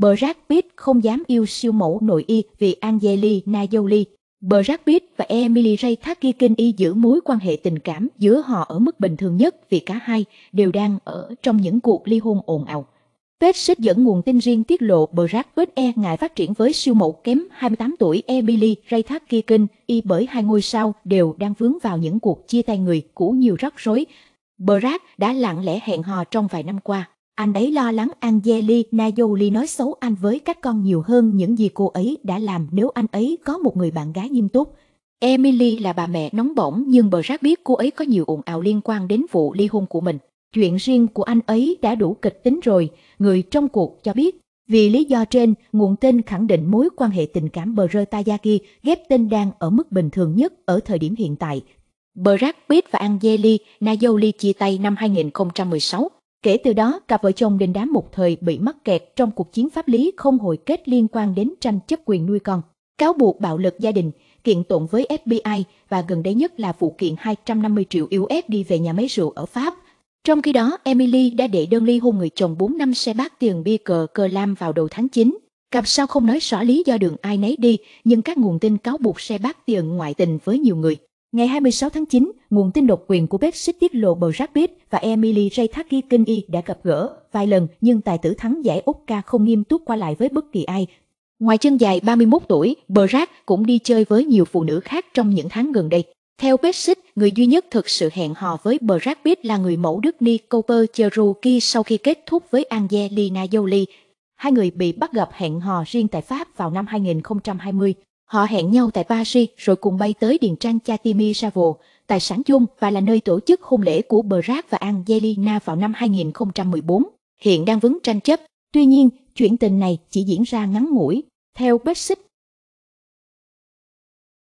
Brad Pitt không dám yêu siêu mẫu nội y vì Angelina Jolie. Brad Pitt và Emily Ray Thakirkin y giữ mối quan hệ tình cảm giữa họ ở mức bình thường nhất vì cả hai đều đang ở trong những cuộc ly hôn ồn ào. xích dẫn nguồn tin riêng tiết lộ Brad Pitt e ngại phát triển với siêu mẫu kém 28 tuổi Emily Ray Thakirkin y bởi hai ngôi sao đều đang vướng vào những cuộc chia tay người cũ nhiều rắc rối. Brad đã lặng lẽ hẹn hò trong vài năm qua. Anh ấy lo lắng Angelina Jolie nói xấu anh với các con nhiều hơn những gì cô ấy đã làm nếu anh ấy có một người bạn gái nghiêm túc. Emily là bà mẹ nóng bỏng nhưng bờ rác biết cô ấy có nhiều ồn ào liên quan đến vụ ly hôn của mình. Chuyện riêng của anh ấy đã đủ kịch tính rồi, người trong cuộc cho biết. Vì lý do trên, nguồn tin khẳng định mối quan hệ tình cảm bờ Tayaki ghép tên đang ở mức bình thường nhất ở thời điểm hiện tại. Bờ rác và Angeli Najoli chia tay năm 2016 Kể từ đó, cặp vợ chồng Đình Đám một thời bị mắc kẹt trong cuộc chiến pháp lý không hồi kết liên quan đến tranh chấp quyền nuôi con, cáo buộc bạo lực gia đình, kiện tụng với FBI và gần đây nhất là vụ kiện 250 triệu USD đi về nhà máy rượu ở Pháp. Trong khi đó, Emily đã đệ đơn ly hôn người chồng 4 năm xe bát tiền bia cờ cờ lam vào đầu tháng 9. Cặp sao không nói rõ lý do đường ai nấy đi, nhưng các nguồn tin cáo buộc xe bát tiền ngoại tình với nhiều người. Ngày 26 tháng 9, nguồn tin độc quyền của Brexit tiết lộ bầu Brad Pitt và Emily Ray Thaki Kinh Y đã gặp gỡ vài lần nhưng tài tử thắng giải Oscar không nghiêm túc qua lại với bất kỳ ai. Ngoài chân dài 31 tuổi, Brad cũng đi chơi với nhiều phụ nữ khác trong những tháng gần đây. Theo Brexit, người duy nhất thực sự hẹn hò với Brad Pitt là người mẫu Đức Cooper Cherokee sau khi kết thúc với Angelina Jolie. Hai người bị bắt gặp hẹn hò riêng tại Pháp vào năm 2020. Họ hẹn nhau tại Paris rồi cùng bay tới Điện trang Chatimi Savo, tài sản chung và là nơi tổ chức hôn lễ của Brack và Angelina vào năm 2014. Hiện đang vướng tranh chấp, tuy nhiên chuyện tình này chỉ diễn ra ngắn ngủi. Theo Brexit